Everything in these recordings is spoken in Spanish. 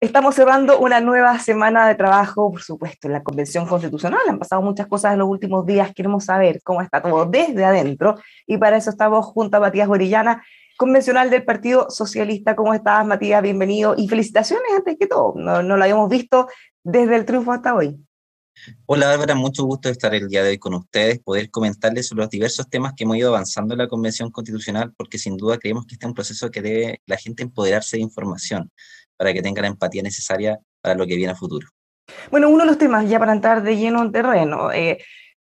Estamos cerrando una nueva semana de trabajo, por supuesto, en la Convención Constitucional. Han pasado muchas cosas en los últimos días. Queremos saber cómo está todo desde adentro. Y para eso estamos junto a Matías Borillana convencional del Partido Socialista. ¿Cómo estás, Matías? Bienvenido. Y felicitaciones antes que todo. No, no lo habíamos visto desde el triunfo hasta hoy. Hola Bárbara, mucho gusto estar el día de hoy con ustedes, poder comentarles sobre los diversos temas que hemos ido avanzando en la Convención Constitucional, porque sin duda creemos que este es un proceso que debe la gente empoderarse de información para que tenga la empatía necesaria para lo que viene a futuro. Bueno, uno de los temas, ya para entrar de lleno en terreno, eh,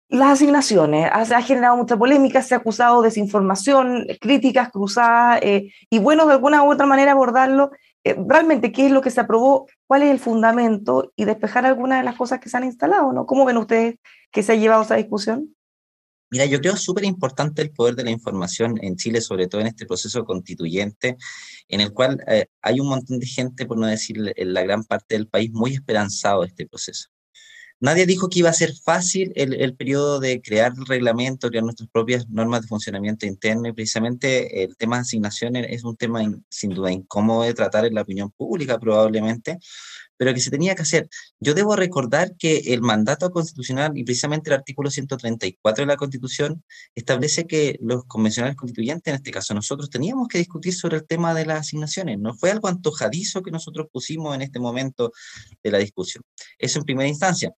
las asignaciones. Ha, ha, generado mucha polémica, se ha acusado desinformación, críticas cruzadas, eh, y bueno, de alguna u otra manera abordarlo eh, realmente qué es lo que se aprobó, cuál es el fundamento y despejar algunas de las cosas que se han instalado, ¿no? ¿Cómo ven ustedes que se ha llevado esa discusión? Mira, yo creo súper importante el poder de la información en Chile, sobre todo en este proceso constituyente, en el cual eh, hay un montón de gente, por no decir la gran parte del país, muy esperanzado de este proceso. Nadie dijo que iba a ser fácil el, periodo de crear el reglamento, crear nuestras propias normas de funcionamiento interno y precisamente el tema de asignaciones es un tema sin duda incómodo de tratar en la opinión pública probablemente, pero que se tenía que hacer. Yo debo recordar que el mandato constitucional y precisamente el artículo 134 de la Constitución establece que los convencionales constituyentes, en este caso nosotros, teníamos que discutir sobre el tema de las asignaciones. No fue algo antojadizo que nosotros pusimos en este momento de la discusión. Eso en primera instancia.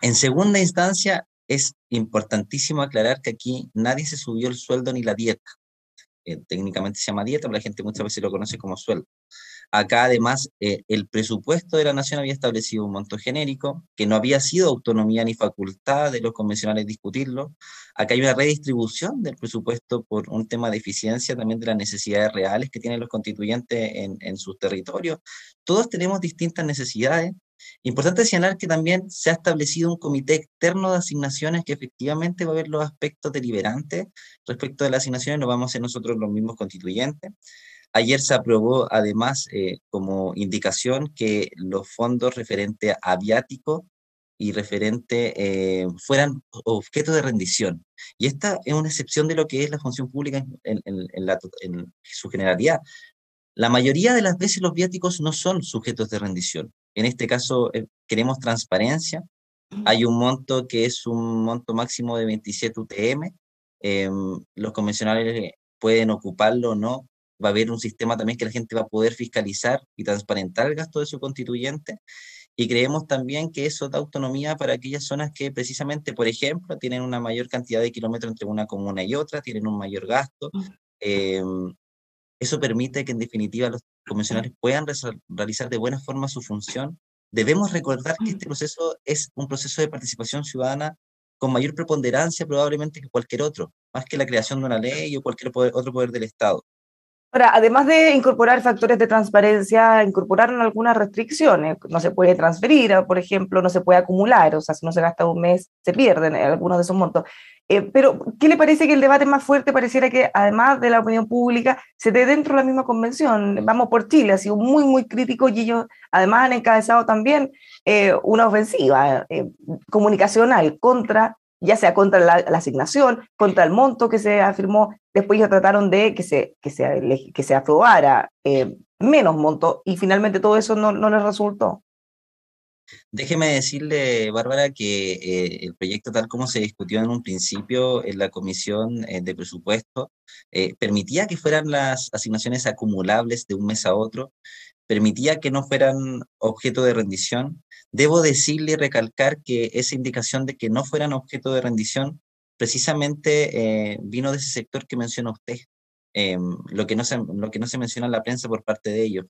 En segunda instancia, es importantísimo aclarar que aquí nadie se subió el sueldo ni la dieta. Eh, técnicamente se llama dieta, pero la gente muchas veces lo conoce como sueldo. Acá además eh, el presupuesto de la Nación había establecido un monto genérico, que no había sido autonomía ni facultad de los convencionales discutirlo. Acá hay una redistribución del presupuesto por un tema de eficiencia también de las necesidades reales que tienen los constituyentes en, en sus territorios. Todos tenemos distintas necesidades, Importante señalar que también se ha establecido un comité externo de asignaciones que efectivamente va a ver los aspectos deliberantes respecto de las asignaciones, lo vamos a hacer nosotros los mismos constituyentes. Ayer se aprobó además eh, como indicación que los fondos referente a viático y referente eh, fueran objeto de rendición. Y esta es una excepción de lo que es la función pública en, su generalidad. La mayoría de las veces los viáticos no son sujetos de rendición. En este caso eh, queremos transparencia. Hay un monto que es un monto máximo de 27 UTM. Em, los convencionales pueden ocuparlo o no va a haber un sistema también que la gente va a poder fiscalizar y transparentar el gasto de su constituyente. Y creemos también que eso da autonomía para aquellas zonas que precisamente, por ejemplo, tienen una mayor cantidad de kilómetros entre una comuna y otra, tienen un mayor gasto. Em, eso permite que en definitiva los convencionales puedan realizar de buena forma su función. Debemos recordar que este proceso es un proceso de participación ciudadana con mayor preponderancia probablemente que cualquier otro, más que la creación de una ley o cualquier otro poder del Estado. Ahora, además de incorporar factores de transparencia, incorporaron algunas restricciones. No se puede transferir, ah, por ejemplo, no se puede acumular, o sea, si no se gasta un mes, se pierden eh, algunos de esos montos. Eh, pero, ¿qué le parece que el debate más fuerte pareciera que, además de la opinión pública, se dé dentro de la misma convención? Vamos por Chile, ha sido muy, muy crítico y ellos, además, han encabezado también eh, una ofensiva comunicacional contra ya sea contra la, asignación, contra el monto que se afirmó, después ya trataron de que se, que que se aprobara eh, menos monto y finalmente todo eso no, les resultó. Déjeme decirle, Bárbara, que eh, el proyecto tal como se discutió en un principio en la Comisión eh, de Presupuesto permitía que fueran las asignaciones acumulables de un mes a otro permitía que no fueran objeto de rendición. Debo decirle y recalcar que esa indicación de que no fueran objeto de rendición precisamente eh, vino de ese sector que menciona usted, em, lo, que no se, menciona en la prensa por parte de ellos.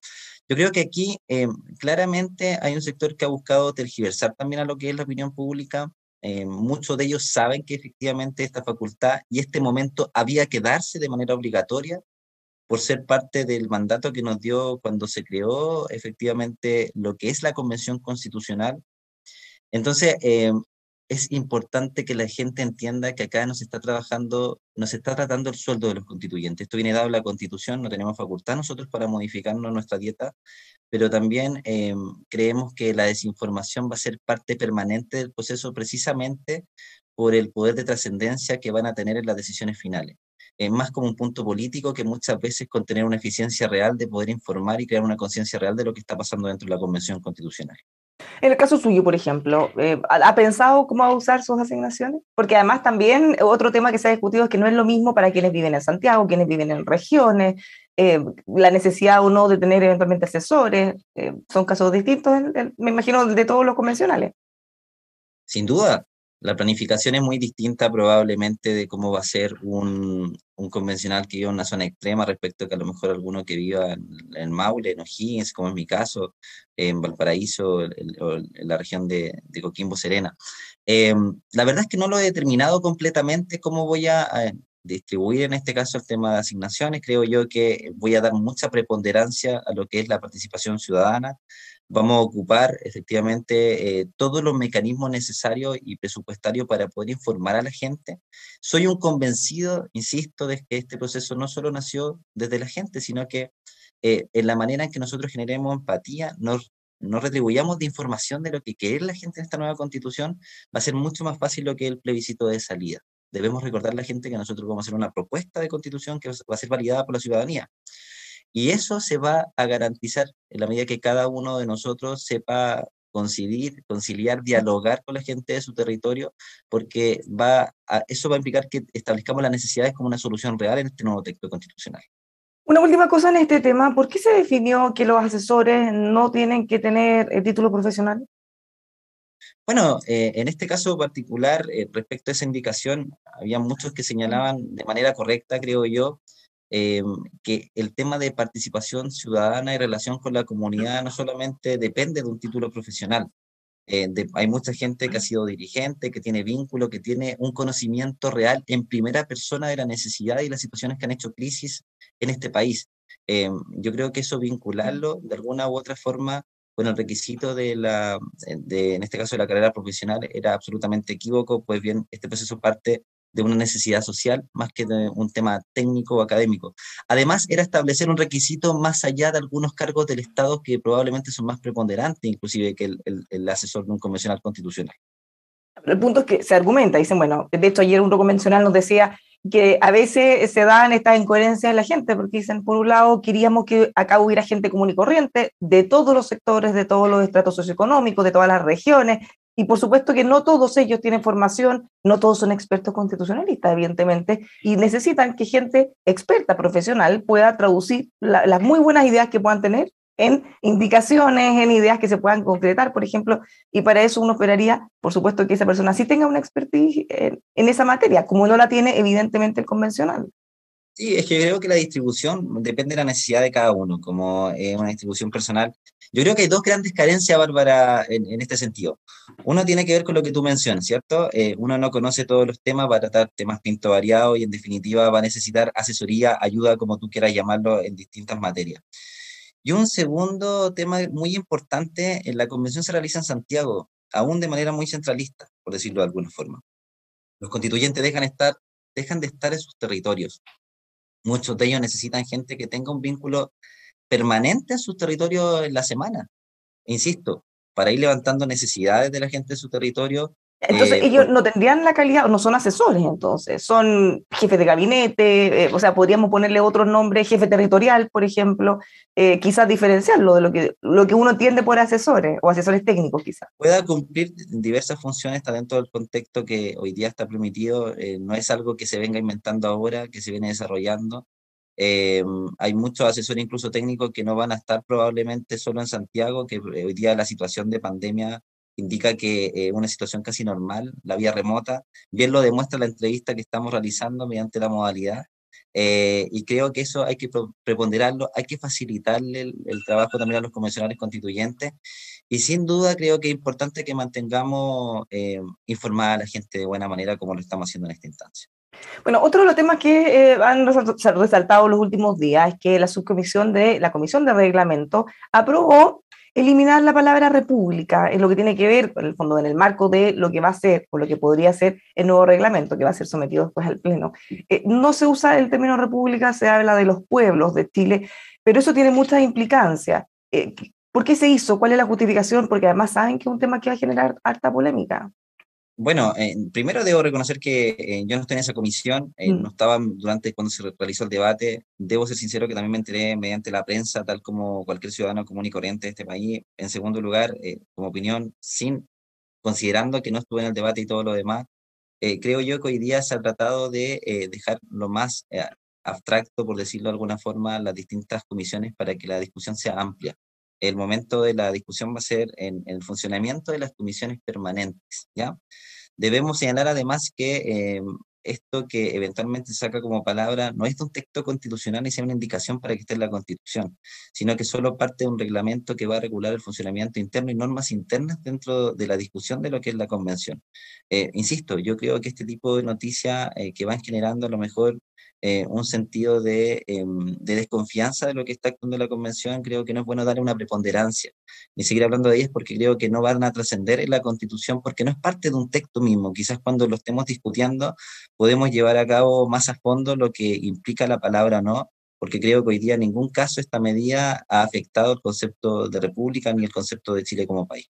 Yo creo que aquí em, claramente hay un sector que ha buscado tergiversar también a lo que es la opinión pública. Em, muchos de ellos saben que efectivamente esta facultad y este momento había que darse de manera obligatoria por ser parte del mandato que nos dio cuando se creó efectivamente lo que es la Convención Constitucional. Entonces, eh, es importante que la gente entienda que acá nos está trabajando, nos está tratando el sueldo de los constituyentes. Esto viene dado a la Constitución, no tenemos facultad nosotros para modificarnos nuestra dieta, pero también eh, creemos que la desinformación va a ser parte permanente del proceso precisamente por el poder de trascendencia que van a tener en las decisiones finales. Eh, más como un punto político que muchas veces con tener una eficiencia real de poder informar y crear una conciencia real de lo que está pasando dentro de la Convención Constitucional. En el caso suyo, por ejemplo, eh, ¿ha pensado cómo va a usar sus asignaciones? Porque además también otro tema que se ha discutido es que no es lo mismo para quienes viven en Santiago, quienes viven en regiones, eh, la necesidad o no de tener eventualmente asesores, son casos distintos, me imagino, de todos los convencionales. Sin duda, la planificación es muy distinta probablemente de cómo va a ser un, convencional que viva en una zona extrema respecto que a lo mejor alguno que viva en, Maule, en O'Higgins, como es mi caso, en Valparaíso o en la región de, Coquimbo Serena. Em, la verdad es que no lo he determinado completamente cómo voy a distribuir en este caso el tema de asignaciones. Creo yo que voy a dar mucha preponderancia a lo que es la participación ciudadana, vamos a ocupar efectivamente eh, todos los mecanismos necesarios y presupuestarios para poder informar a la gente. Soy un convencido, insisto, de que este proceso no solo nació desde la gente, sino que eh, en la manera en que nosotros generemos empatía, nos, nos retribuyamos de información de lo que quiere la gente en esta nueva constitución, va a ser mucho más fácil lo que el plebiscito de salida. Debemos recordar a la gente que nosotros vamos a hacer una propuesta de constitución que va a ser validada por la ciudadanía. Y eso se va a garantizar en la medida que cada uno de nosotros sepa conciliar, conciliar, dialogar con la gente de su territorio, porque va eso va a implicar que establezcamos las necesidades como una solución real en este nuevo texto constitucional. Una última cosa en este tema, ¿por qué se definió que los asesores no tienen que tener el eh, título profesional? Bueno, eh, en este caso particular, eh, respecto a esa indicación, había muchos que señalaban de manera correcta, creo yo, eh, que el tema de participación ciudadana y relación con la comunidad no solamente depende de un título profesional. Eh, hay mucha gente que ha sido dirigente, que tiene vínculo, que tiene un conocimiento real en primera persona de la necesidad y las situaciones que han hecho crisis en este país. Eh, yo creo que eso vincularlo de alguna u otra forma con el requisito de la, en este caso de la carrera profesional, era absolutamente equívoco, pues bien, este proceso parte de una necesidad social más que de un tema técnico o académico. Además, era establecer un requisito más allá de algunos cargos del Estado que probablemente son más preponderantes, inclusive que el, asesor de un convencional constitucional. el punto es que se argumenta, dicen, bueno, de hecho ayer un convencional nos decía que a veces se dan estas incoherencias en la gente, porque dicen, por un lado, queríamos que acá hubiera gente común y corriente, de todos los sectores, de todos los estratos socioeconómicos, de todas las regiones, y por supuesto que no todos ellos tienen formación, no todos son expertos constitucionalistas, evidentemente, y necesitan que gente experta, profesional, pueda traducir las muy buenas ideas que puedan tener en indicaciones, en ideas que se puedan concretar, por ejemplo, y para eso uno esperaría, por supuesto, que esa persona sí tenga una expertise en esa materia, como no la tiene evidentemente el convencional. Sí, es que creo que la distribución depende de la necesidad de cada uno, como es una distribución personal. Yo creo que hay dos grandes carencias, Bárbara, en, este sentido. Uno tiene que ver con lo que tú mencionas, ¿cierto? Eh, uno no conoce todos los temas, va a tratar temas pinto variados y en definitiva va a necesitar asesoría, ayuda, como tú quieras llamarlo, en distintas materias. Y un segundo tema muy importante, en la convención se realiza en Santiago, aún de manera muy centralista, por decirlo de alguna forma. Los constituyentes dejan estar dejan de estar en sus territorios muchos de ellos necesitan gente que tenga un vínculo permanente en su territorio en la semana. Insisto, para ir levantando necesidades de la gente de su territorio, entonces, eh, ellos pues no tendrían la calidad, no son asesores, entonces, son jefes de gabinete, eh, o sea, podríamos ponerle otro nombre, jefe territorial, por ejemplo, eh, quizás diferenciarlo de lo que, lo que uno tiende por asesores o asesores técnicos, quizás. Pueda cumplir diversas funciones, está dentro del contexto que hoy día está permitido, no es algo que se venga inventando ahora, que se viene desarrollando. hay muchos asesores, incluso técnicos, que no van a estar probablemente solo en Santiago, que hoy día la situación de pandemia indica que eh, una situación casi normal, la vía remota, bien lo demuestra la entrevista que estamos realizando mediante la modalidad, eh, y creo que eso hay que preponderarlo, hay que facilitarle el, trabajo también a los convencionales constituyentes. Y sin duda creo que es importante que mantengamos eh, informada a la gente de buena manera como lo estamos haciendo en esta instancia. Bueno, otro de los temas que han resaltado los últimos días es que la subcomisión de la Comisión de Reglamento aprobó eliminar la palabra república es lo que tiene que ver, en el fondo, en el marco de lo que va a ser o lo que podría ser el nuevo reglamento que va a ser sometido después al Pleno. Eh, no se usa el término república, se habla de los pueblos de Chile, pero eso tiene muchas implicancias. Eh, ¿Por qué se hizo? ¿Cuál es la justificación? Porque además saben que es un tema que va a generar harta polémica. Bueno, eh, primero debo reconocer que eh, yo no estoy en esa comisión, eh, mm. no estaba durante cuando se realizó el debate. Debo ser sincero que también me enteré mediante la prensa, tal como cualquier ciudadano común y corriente de este país. En segundo lugar, como opinión, sin considerando que no estuve en el debate y todo lo demás, creo yo que hoy día se ha tratado de dejar lo más abstracto, por decirlo de alguna forma, las distintas comisiones para que la discusión sea amplia el momento de la discusión va a ser en, el funcionamiento de las comisiones permanentes, ¿ya? Debemos señalar además que eh, esto que eventualmente saca como palabra no es un texto constitucional ni sea una indicación para que esté en la Constitución, sino que solo parte de un reglamento que va a regular el funcionamiento interno y normas internas dentro de la discusión de lo que es la Convención. Eh, insisto, yo creo que este tipo de noticias eh, que van generando a lo mejor eh, un sentido em, de, desconfianza de lo que está actuando la convención, creo que no es bueno darle una preponderancia, ni seguir hablando de ellas porque creo que no van a trascender en la constitución porque no es parte de un texto mismo. Quizás cuando lo estemos discutiendo podemos llevar a cabo más a fondo lo que implica la palabra no, porque creo que hoy día en ningún caso esta medida ha afectado el concepto de república ni el concepto de Chile como país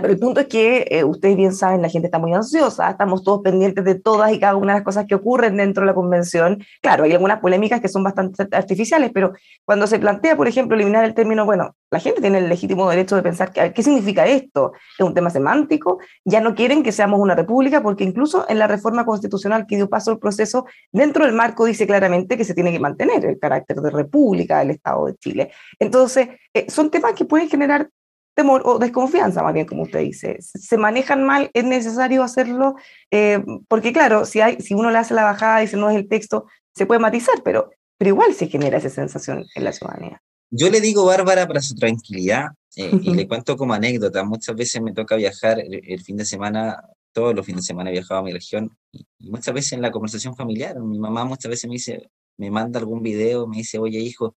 pero el punto es que eh, ustedes bien saben, la gente está muy ansiosa, estamos todos pendientes de todas y cada una de las cosas que ocurren dentro de la convención. Claro, hay algunas polémicas que son bastante artificiales, pero cuando se plantea, por ejemplo, eliminar el término, bueno, la gente tiene el legítimo derecho de pensar, que, ¿qué significa esto? Es un tema semántico, ya no quieren que seamos una república, porque incluso en la reforma constitucional que dio paso al proceso, dentro del marco dice claramente que se tiene que mantener el carácter de república del Estado de Chile. Entonces, eh, son temas que pueden generar temor o desconfianza, más bien como usted dice. Se manejan mal, es necesario hacerlo, eh, porque claro, si, hay, si uno le hace la bajada y dice no es el texto, se puede matizar, pero, pero igual se genera esa sensación en la ciudadanía. Yo le digo Bárbara para su tranquilidad eh, y le cuento como anécdota, muchas veces me toca viajar el, fin de semana, todos los fines de semana he viajado a mi región y, muchas veces en la conversación familiar, mi mamá muchas veces me dice, me manda algún video, me dice, oye hijo,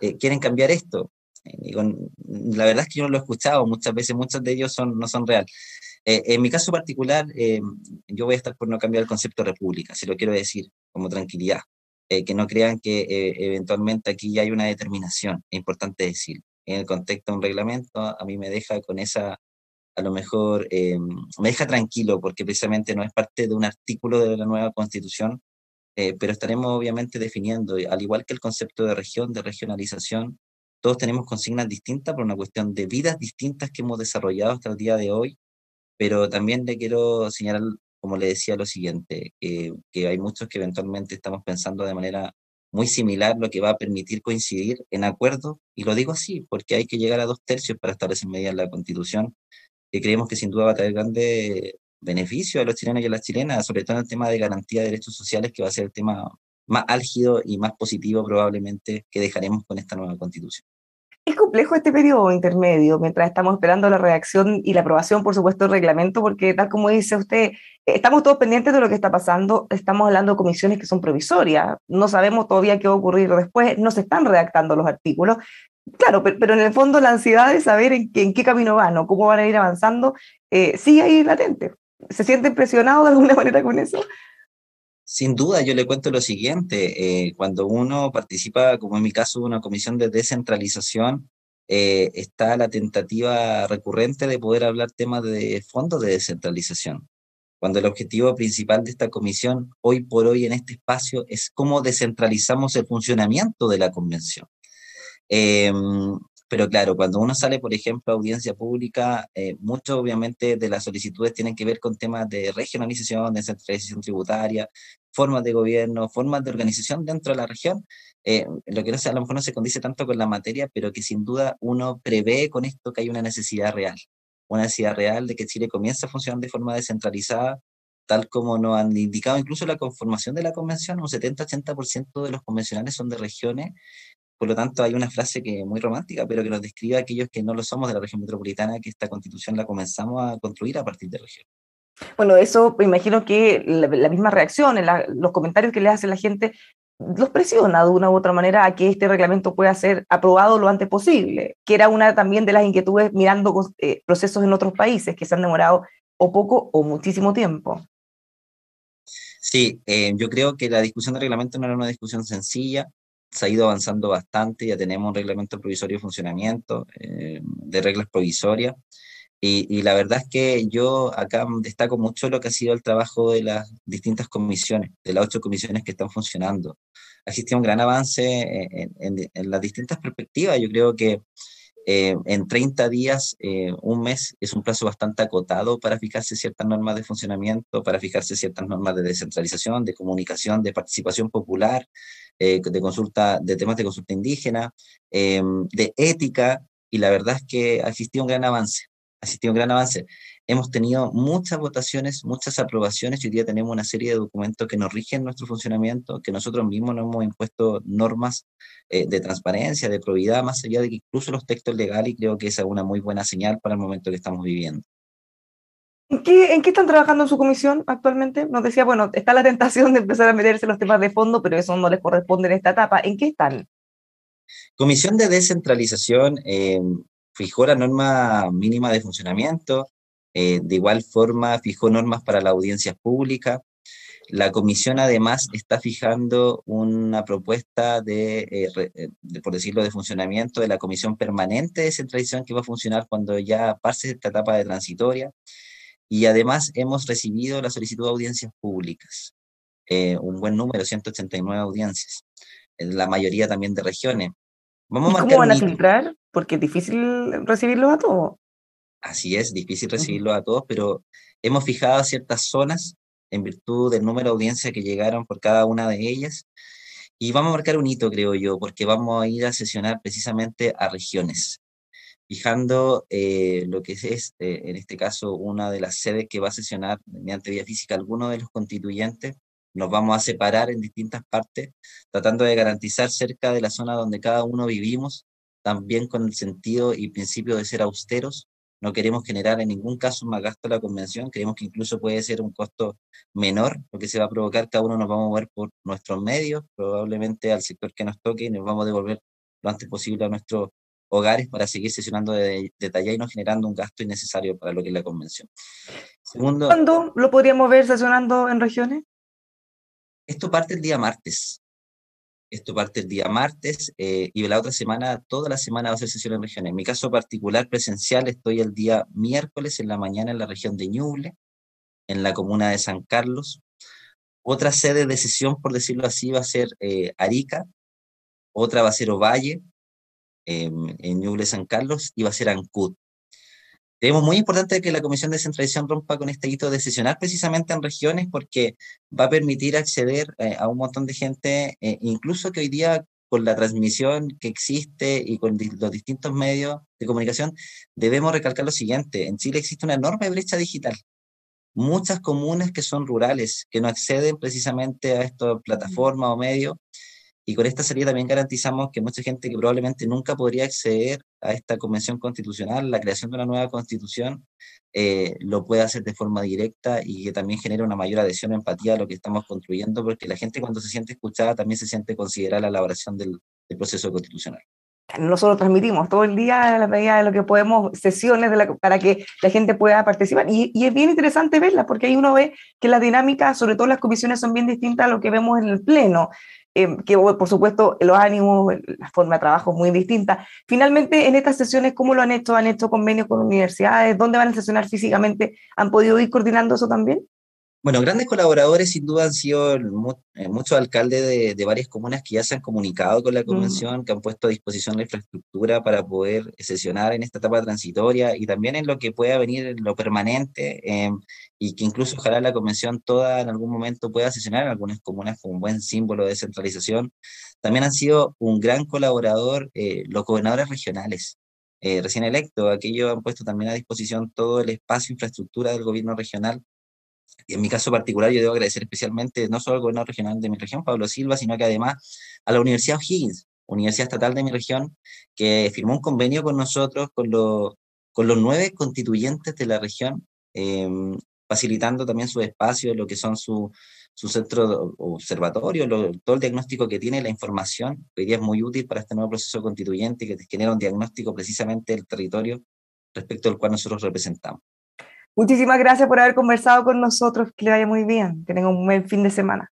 eh, ¿quieren cambiar esto? Eh, la verdad es que yo no lo he escuchado muchas veces, muchos de ellos son, no son real. Eh, en mi caso particular, eh, yo voy a estar por no cambiar el concepto de república, se lo quiero decir como tranquilidad, que no crean que eventualmente aquí ya hay una determinación, es importante decir, en el contexto de un reglamento, a mí me deja con esa, a lo mejor, me deja tranquilo porque precisamente no es parte de un artículo de la nueva constitución, pero estaremos obviamente definiendo, al igual que el concepto de región, de regionalización, todos tenemos consignas distintas por una cuestión de vidas distintas que hemos desarrollado hasta el día de hoy, pero también le quiero señalar, como le decía, lo siguiente, que, hay muchos que eventualmente estamos pensando de manera muy similar, lo que va a permitir coincidir en acuerdos, y lo digo así, porque hay que llegar a dos tercios para establecer medidas en la Constitución, que creemos que sin duda va a traer grandes beneficios a los chilenos y a las chilenas, sobre todo en el tema de garantía de derechos sociales, que va a ser el tema más álgido y más positivo probablemente que dejaremos con esta nueva Constitución. Es complejo este periodo intermedio, mientras estamos esperando la redacción y la aprobación, por supuesto, del reglamento, porque tal como dice usted, estamos todos pendientes de lo que está pasando, estamos hablando de comisiones que son provisorias, no sabemos todavía qué va a ocurrir después, no se están redactando los artículos. Claro, pero, en el fondo la ansiedad de saber en, qué camino van o cómo van a ir avanzando eh, sigue ahí latente. ¿Se siente impresionado de alguna manera con eso? Sin duda, yo le cuento lo siguiente, eh, cuando uno participa, como en mi caso, de una comisión de descentralización, eh, está la tentativa recurrente de poder hablar temas de fondos de descentralización, cuando el objetivo principal de esta comisión hoy por hoy en este espacio es cómo descentralizamos el funcionamiento de la convención. Em, pero claro, cuando uno sale, por ejemplo, a audiencia pública, eh, mucho obviamente de las solicitudes tienen que ver con temas de regionalización, descentralización tributaria, formas de gobierno, formas de organización dentro de la región. Eh, lo que no sé, a lo mejor no se condice tanto con la materia, pero que sin duda uno prevé con esto que hay una necesidad real, una necesidad real de que Chile comience a funcionar de forma descentralizada, tal como nos han indicado incluso la conformación de la convención, un 70-80% de los convencionales son de regiones por lo tanto, hay una frase que es muy romántica, pero que nos describe a aquellos que no lo somos de la región metropolitana, que esta constitución la comenzamos a construir a partir de región. Bueno, eso me imagino que la, misma reacción, los comentarios que le hace la gente, los presiona de una u otra manera a que este reglamento pueda ser aprobado lo antes posible, que era una también de las inquietudes mirando eh, procesos en otros países que se han demorado o poco o muchísimo tiempo. Sí, eh, yo creo que la discusión del reglamento no era una discusión sencilla, se ha ido avanzando bastante, ya tenemos un reglamento provisorio de funcionamiento, eh, de reglas provisorias, y, la verdad es que yo acá destaco mucho lo que ha sido el trabajo de las distintas comisiones, de las ocho comisiones que están funcionando. Ha existido un gran avance en, las distintas perspectivas, yo creo que eh, en 30 días, eh, un mes, es un plazo bastante acotado para fijarse ciertas normas de funcionamiento, para fijarse ciertas normas de descentralización, de comunicación, de participación popular, eh, de consulta, de temas de consulta indígena, em, de ética, y la verdad es que ha existido un gran avance, ha existido un gran avance. Hemos tenido muchas votaciones, muchas aprobaciones, y hoy día tenemos una serie de documentos que nos rigen nuestro funcionamiento, que nosotros mismos nos hemos impuesto normas eh, de transparencia, de probidad, más allá de que incluso los textos legales, y creo que es una muy buena señal para el momento que estamos viviendo. ¿En qué, están trabajando en su comisión actualmente? Nos decía, bueno, está la tentación de empezar a meterse en los temas de fondo, pero eso no les corresponde en esta etapa. ¿En qué están? Comisión de Descentralización eh, fijó la norma mínima de funcionamiento, eh, de igual forma fijó normas para la audiencia pública. La comisión además está fijando una propuesta de, eh, de, por decirlo, de funcionamiento de la comisión permanente de descentralización que va a funcionar cuando ya pase esta etapa de transitoria. Y además hemos recibido la solicitud de audiencias públicas, eh, un buen número, 189 audiencias, eh, la mayoría también de regiones. Vamos a ¿Cómo van a filtrar? Porque es difícil recibirlos a todos. Así es, difícil recibirlos a todos, pero hemos fijado ciertas zonas en virtud del número de audiencias que llegaron por cada una de ellas. Y vamos a marcar un hito, creo yo, porque vamos a ir a sesionar precisamente a regiones fijando eh, lo que es, eh, en este caso, una de las sedes que va a sesionar mediante vía física alguno de los constituyentes. Nos vamos a separar en distintas partes, tratando de garantizar cerca de la zona donde cada uno vivimos, también con el sentido y principio de ser austeros. No queremos generar en ningún caso más gasto a la convención, creemos que incluso puede ser un costo menor, lo que se va a provocar, cada uno nos vamos a mover por nuestros medios, probablemente al sector que nos toque y nos vamos a devolver lo antes posible a nuestro hogares para seguir sesionando de, talla y no generando un gasto innecesario para lo que es la convención. Segundo, ¿Cuándo lo podríamos ver sesionando en regiones? Esto parte el día martes. Esto parte el día martes eh, y la otra semana, toda la semana va a ser sesión en regiones. En mi caso particular presencial estoy el día miércoles en la mañana en la región de Ñuble, en la comuna de San Carlos. Otra sede de sesión, por decirlo así, va a ser eh, Arica, otra va a ser Ovalle, en, em, en Ñuble San Carlos y va a ser ANCUD. Creemos muy importante que la Comisión de Centralización rompa con este hito sesionar precisamente en regiones porque va a permitir acceder eh, a un montón de gente, eh, incluso que hoy día con la transmisión que existe y con los distintos medios de comunicación, debemos recalcar lo siguiente. En Chile existe una enorme brecha digital. Muchas comunas que son rurales, que no acceden precisamente a esta plataforma o medio. Y con esta salida también garantizamos que mucha gente que probablemente nunca podría acceder a esta convención constitucional, la creación de una nueva constitución, eh, lo pueda hacer de forma directa y que también genere una mayor adhesión y empatía a lo que estamos construyendo, porque la gente cuando se siente escuchada también se siente considerada la elaboración del, proceso constitucional nosotros transmitimos todo el día a la medida de lo que podemos, sesiones de la, para que la gente pueda participar. Y, es bien interesante verlas, porque ahí uno ve que la dinámica, sobre todo las comisiones, son bien distintas a lo que vemos en el Pleno. Em, que por supuesto los ánimos, la forma de trabajo es muy distinta. Finalmente, en estas sesiones, ¿cómo lo han hecho? ¿Han hecho convenios con universidades? ¿Dónde van a sesionar físicamente? ¿Han podido ir coordinando eso también? Bueno, grandes colaboradores sin duda han sido eh, muchos alcaldes de, varias comunas que ya se han comunicado con la mm. convención, que han puesto a disposición la infraestructura para poder sesionar en esta etapa transitoria y también en lo que pueda venir en lo permanente em, y que incluso ojalá la convención toda en algún momento pueda sesionar en algunas comunas como un buen símbolo de descentralización. También han sido un gran colaborador eh, los gobernadores regionales. Eh, recién electo, aquellos han puesto también a disposición todo el espacio infraestructura del gobierno regional y en mi caso particular yo debo agradecer especialmente no solo al gobernador regional de mi región, Pablo Silva, sino que además a la Universidad O'Higgins, Universidad Estatal de mi región, que firmó un convenio con nosotros, con, los con los nueve constituyentes de la región, em, facilitando también su espacio, lo que son sus centros observatorios, todo el diagnóstico que tiene, la información, hoy día es muy útil para este nuevo proceso constituyente que genera un diagnóstico precisamente del territorio respecto al cual nosotros representamos. Muchísimas gracias por haber conversado con nosotros, que le vaya muy bien, que tenga un buen fin de semana.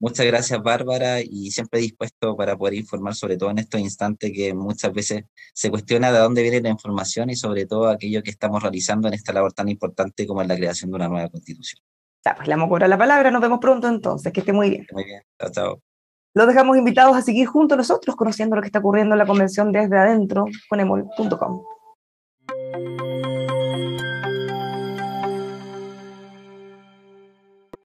Muchas gracias, Bárbara, y siempre dispuesto para poder informar, sobre todo en estos instantes que muchas veces se cuestiona de dónde viene la información y sobre todo aquello que estamos realizando en esta labor tan importante como es la creación de una nueva constitución. Ya, pues le vamos a la palabra, nos vemos pronto entonces, que esté muy bien. Muy bien, chao, chao. Los dejamos invitados a seguir junto a nosotros, conociendo lo que está ocurriendo en la convención desde adentro, con emol.com.